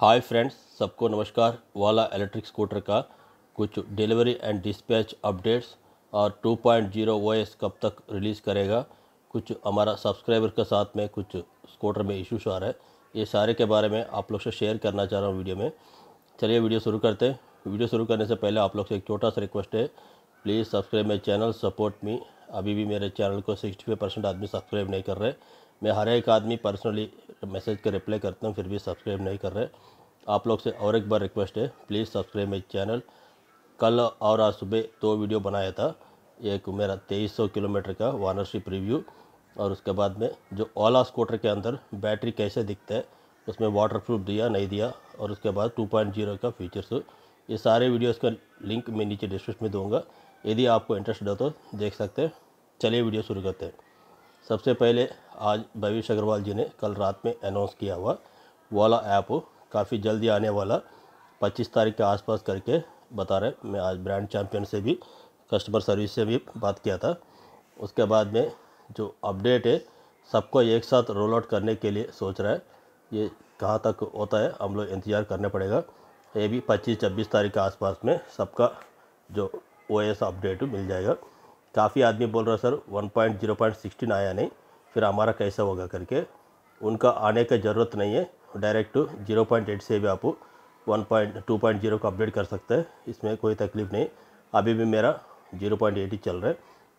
hi friends सबको नमस्कार वाला इलेक्ट्रिक स्कूटर का कुछ डिलीवरी एंड डिस्पैच अपडेट्स और 2.0 पॉइंट कब तक रिलीज़ करेगा कुछ हमारा सब्सक्राइबर के साथ में कुछ स्कूटर में इश्यूज आ रहा है ये सारे के बारे में आप लोग से शेयर करना चाह रहा हूँ वीडियो में चलिए वीडियो शुरू करते हैं वीडियो शुरू करने से पहले आप लोग से एक छोटा सा रिक्वेस्ट है please subscribe my channel support me अभी भी मेरे चैनल को सिक्सटी आदमी सब्सक्राइब नहीं कर रहे मैं हर एक आदमी पर्सनली मैसेज का रिप्लाई करता हूँ फिर भी सब्सक्राइब नहीं कर रहे आप लोग से और एक बार रिक्वेस्ट है प्लीज़ सब्सक्राइब मेरे चैनल कल और आज सुबह दो वीडियो बनाया था एक मेरा 2300 किलोमीटर का वानरशिप रिव्यू और उसके बाद में जो ओला स्कूटर के अंदर बैटरी कैसे दिखता है उसमें वाटरप्रूफ दिया नहीं दिया और उसके बाद 2.0 का फीचर्स ये सारे वीडियोस का लिंक मैं नीचे डिस्क्रिप्शन में दूंगा यदि आपको इंटरेस्ट हो तो देख सकते हैं चलिए वीडियो शुरू करते हैं सबसे पहले आज भविष्य अग्रवाल जी ने कल रात में अनाउंस किया हुआ वाला ऐप काफ़ी जल्दी आने वाला पच्चीस तारीख के आसपास करके बता रहे मैं आज ब्रांड चैम्पियन से भी कस्टमर सर्विस से भी बात किया था उसके बाद में जो अपडेट है सबको एक साथ रोल आउट करने के लिए सोच रहा है ये कहाँ तक होता है हम लोग इंतज़ार करना पड़ेगा ये भी 25-26 तारीख के आसपास में सबका जो ओ अपडेट मिल जाएगा काफ़ी आदमी बोल रहा sir one point zero point sixteen आया नहीं फिर हमारा कैसा होगा करके उनका आने का ज़रूरत नहीं है डायरेक्ट जीरो पॉइंट एट से भी आप one point two point zero को अपडेट कर सकते हैं इसमें कोई तकलीफ़ नहीं अभी भी मेरा जीरो पॉइंट एट ही चल रहा है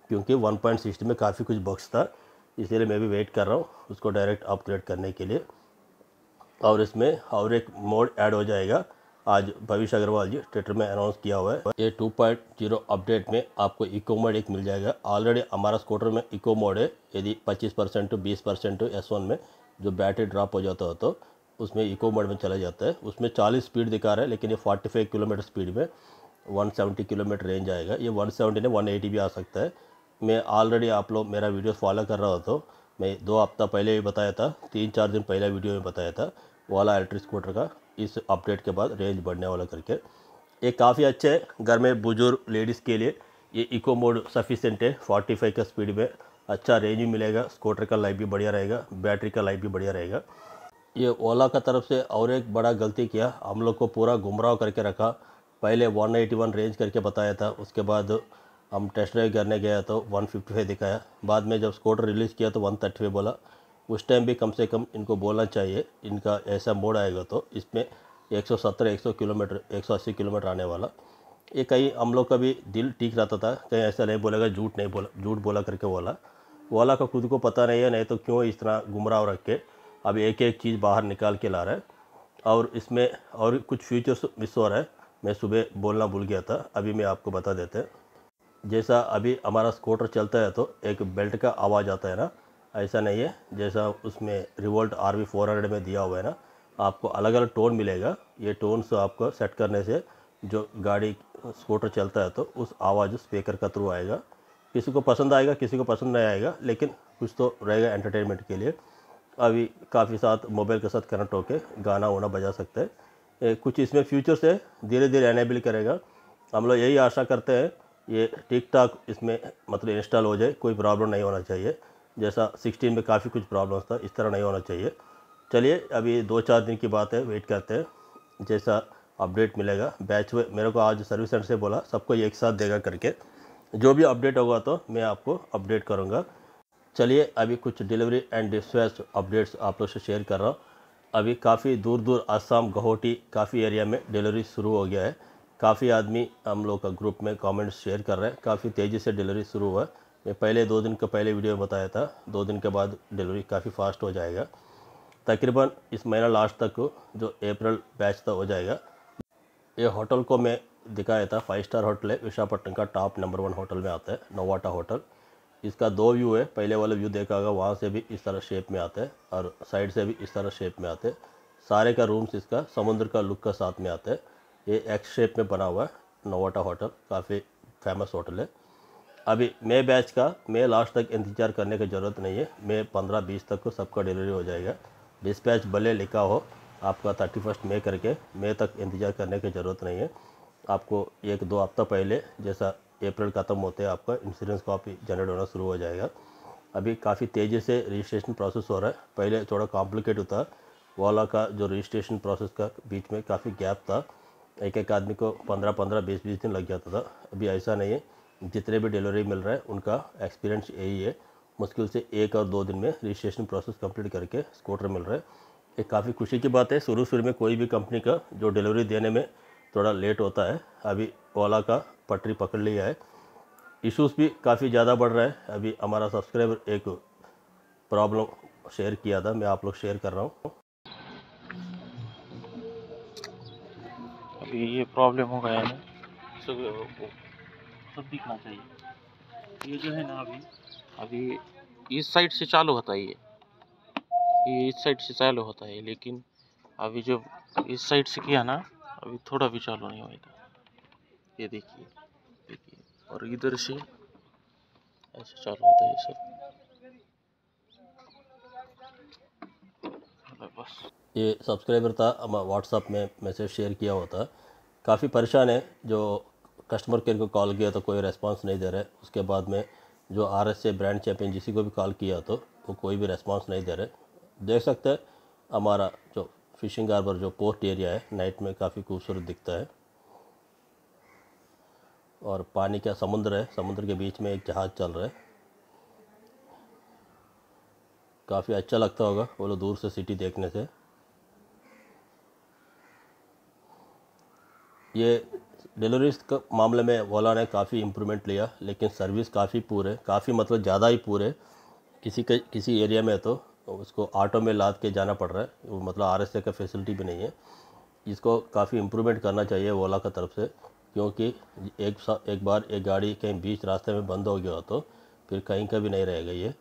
क्योंकि वन पॉइंट सिक्सटी में काफ़ी कुछ बक्स था इसलिए मैं भी वेट कर रहा हूँ उसको डायरेक्ट अपग्रेड करने के लिए और इसमें और एक मोड ऐड हो जाएगा आज भविष्य अग्रवाल जी ट्विटर में अनाउंस किया हुआ है ये 2.0 अपडेट में आपको इको मोड एक मिल जाएगा ऑलरेडी हमारा स्कूटर में इको मोड है यदि 25 परसेंट टू बीस परसेंट टू एस में जो बैटरी ड्रॉप हो जाता हो तो उसमें इको मोड में चला जाता है उसमें 40 स्पीड दिखा रहा है लेकिन ये 45 किलोमीटर स्पीड में 170 किलोमीटर रेंज आएगा ये सेवेंटी ने एटी भी आ सकता है मैं ऑलरेडी आप लोग मेरा वीडियो फॉलो कर रहा हो तो मैं दो हफ्ता पहले भी बताया था तीन चार दिन पहले वीडियो में बताया था वाला इलेक्ट्रिक स्कूटर का इस अपडेट के बाद रेंज बढ़ने वाला करके ये काफ़ी अच्छे है घर में बुजुर्ग लेडीज़ के लिए ये इको मोड सफिशेंट है फोर्टी फाइव का स्पीड में अच्छा रेंज भी मिलेगा स्कूटर का लाइफ भी बढ़िया रहेगा बैटरी का लाइफ भी बढ़िया रहेगा ये ओला का तरफ से और एक बड़ा गलती किया हम लोग को पूरा गुमराह करके रखा पहले वन रेंज करके बताया था उसके बाद हम टेस्ट ड्राइव करने गया तो 155 दिखाया बाद में जब स्कूटर रिलीज़ किया तो 135 बोला उस टाइम भी कम से कम इनको बोलना चाहिए इनका ऐसा मोड आएगा तो इसमें 170 100 किलोमीटर 180 किलोमीटर आने वाला ये कहीं हम लोग का भी दिल ठीक रहता था कहीं ऐसा नहीं बोलेगा झूठ नहीं बोला झूठ बोला करके बोला वाला का खुद को पता नहीं है नहीं तो क्यों इतना गुमराह रख के अब एक एक चीज़ बाहर निकाल के ला रहा है और इसमें और कुछ फीचर्स मिस हो रहा है मैं सुबह बोलना भूल गया था अभी मैं आपको बता देते हैं जैसा अभी हमारा स्कूटर चलता है तो एक बेल्ट का आवाज़ आता है ना ऐसा नहीं है जैसा उसमें Revolt R V four hundred में दिया हुआ है ना आपको अलग अलग टोन मिलेगा ये टोन्स आपको सेट करने से जो गाड़ी स्कूटर चलता है तो उस आवाज़ स्पीकर का थ्रू आएगा किसी को पसंद आएगा किसी को पसंद नहीं आएगा लेकिन कुछ तो रहेगा एंटरटेनमेंट के लिए अभी काफ़ी साथ मोबाइल के साथ कनेक्ट होकर गाना वाना बजा सकते हैं कुछ इसमें फ्यूचर्स है धीरे धीरे एनेबल करेगा हम लोग यही आशा करते हैं ये ठीक टाक इसमें मतलब इंस्टॉल हो जाए कोई प्रॉब्लम नहीं होना चाहिए जैसा 16 में काफ़ी कुछ प्रॉब्लम्स था इस तरह नहीं होना चाहिए चलिए अभी दो चार दिन की बात है वेट करते हैं जैसा अपडेट मिलेगा बैच में मेरे को आज सर्विस सेंटर से बोला सबको एक साथ देगा करके जो भी अपडेट होगा तो मैं आपको अपडेट करूँगा चलिए अभी कुछ डिलीवरी एंड डिस्पैच अपडेट्स आप लोग से शेयर कर रहा हूँ अभी काफ़ी दूर दूर आसाम गहोटी काफ़ी एरिया में डिलीवरी शुरू हो गया है काफ़ी आदमी हम लोग का ग्रुप में कमेंट्स शेयर कर रहे हैं काफ़ी तेज़ी से डिलीवरी शुरू हुआ है मैं पहले दो दिन का पहले वीडियो में बताया था दो दिन के बाद डिलीवरी काफ़ी फास्ट हो जाएगा तकरीबन इस महीना लास्ट तक जो अप्रैल बैच था हो जाएगा ये होटल को मैं दिखाया था फाइव स्टार होटल है विशाखापट्टनम का टॉप नंबर वन होटल में आता है नोवाटा होटल इसका दो व्यू है पहले वाला व्यू देखा होगा वहाँ से भी इस तरह शेप में आता है और साइड से भी इस तरह शेप में आते हैं सारे का रूम्स इसका समुद्र का लुक का साथ में आता है ये एक्स शेप में बना हुआ है नोवाटा होटल काफ़ी फेमस होटल है अभी मई बैच का मई लास्ट तक इंतजार करने की ज़रूरत नहीं है मई पंद्रह बीस तक को सबका डिलीवरी हो जाएगा डिस्पैच भले लिखा हो आपका थर्टी फर्स्ट मई करके मई तक इंतजार करने की ज़रूरत नहीं है आपको एक दो हफ्ता पहले जैसा अप्रैल ख़त्म होते हैं आपका इंश्योरेंस कॉपी जनरेट होना शुरू हो जाएगा अभी काफ़ी तेज़ी से रजिस्ट्रेशन प्रोसेस हो रहा है पहले थोड़ा कॉम्प्लिकेट होता ओला का जो रजिस्ट्रेशन प्रोसेस का बीच में काफ़ी गैप था एक एक आदमी को पंद्रह पंद्रह बीस बीस दिन लग जाता था अभी ऐसा नहीं है जितने भी डिलीवरी मिल रहे हैं उनका एक्सपीरियंस यही है मुश्किल से एक और दो दिन में रजिस्ट्रेशन प्रोसेस कंप्लीट करके स्कूटर मिल रहा है ये काफ़ी खुशी की बात है शुरू शुरू में कोई भी कंपनी का जो डिलीवरी देने में थोड़ा लेट होता है अभी ओला का पटरी पकड़ लिया है इश्यूज़ भी काफ़ी ज़्यादा बढ़ रहा है अभी हमारा सब्सक्राइबर एक प्रॉब्लम शेयर किया था मैं आप लोग शेयर कर रहा हूँ अभी ये प्रॉब्लम हो गया है सब दिखना चाहिए ये जो है ना अभी अभी इस साइड से चालू होता है ये ये इस साइड से चालू होता है लेकिन अभी जब इस साइड से किया ना अभी थोड़ा भी चालू नहीं होगा ये देखिए देखिए और इधर से ऐसे चालू होता है सर बस ये सब्सक्राइबर था व्हाट्सअप में मैसेज शेयर किया हुआ था काफ़ी परेशान है जो कस्टमर केयर को कॉल किया तो कोई रेस्पॉन्स नहीं दे रहे उसके बाद में जो R S A brand champion जिसी को भी कॉल किया तो वो कोई भी रेस्पॉन्स नहीं दे रहे देख सकते हैं हमारा जो फिशिंग हार्बर जो कोस्ट एरिया है नाइट में काफ़ी खूबसूरत दिखता है और पानी का समुद्र है समुद्र के बीच में एक जहाज़ चल रहा है काफ़ी अच्छा लगता होगा वो लोग दूर से सिटी देखने से ये डिलीवरी मामले में ओला ने काफ़ी इम्प्रूवमेंट लिया लेकिन सर्विस काफ़ी पूर है काफ़ी मतलब ज़्यादा ही पूर है किसी के किसी एरिया में तो उसको ऑटो में लाद के जाना पड़ रहा है वो मतलब आर एस का फैसिलिटी भी नहीं है इसको काफ़ी इम्प्रूवमेंट करना चाहिए ओला का तरफ से क्योंकि एक एक बार एक गाड़ी कहीं बीच रास्ते में बंद हो गया तो फिर कहीं का भी नहीं रहेगा ये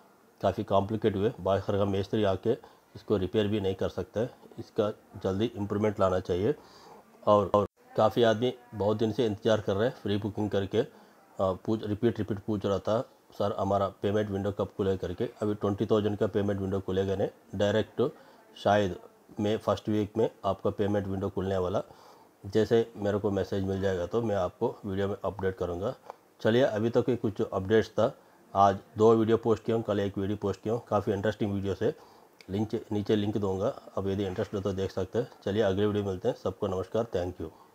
काफ़ी कॉम्प्लिकेट हुए बाहर का मिस्त्री आके इसको रिपेयर भी नहीं कर सकते इसका जल्दी इम्प्रूवमेंट लाना चाहिए और और काफ़ी आदमी बहुत दिन से इंतज़ार कर रहे हैं फ्री बुकिंग करके पूछ रिपीट रिपीट पूछ रहा था सर हमारा पेमेंट विंडो कब खुले करके अभी ट्वेंटी थाउजेंड का पेमेंट विंडो खुलेगा नहीं डायरेक्ट शायद में फर्स्ट वीक में आपका पेमेंट विंडो खुलने वाला जैसे मेरे को मैसेज मिल जाएगा तो मैं आपको वीडियो में अपडेट करूँगा चलिए अभी तक तो कुछ अपडेट्स था आज दो वीडियो पोस्ट किया हूँ कल एक वीडियो पोस्ट किया हूँ काफ़ी इंटरेस्टिंग वीडियो से लिंक नीचे लिंक दूंगा अब यदि इंटरेस्ट हो तो देख सकते हैं चलिए अगले वीडियो मिलते हैं सबको नमस्कार थैंक यू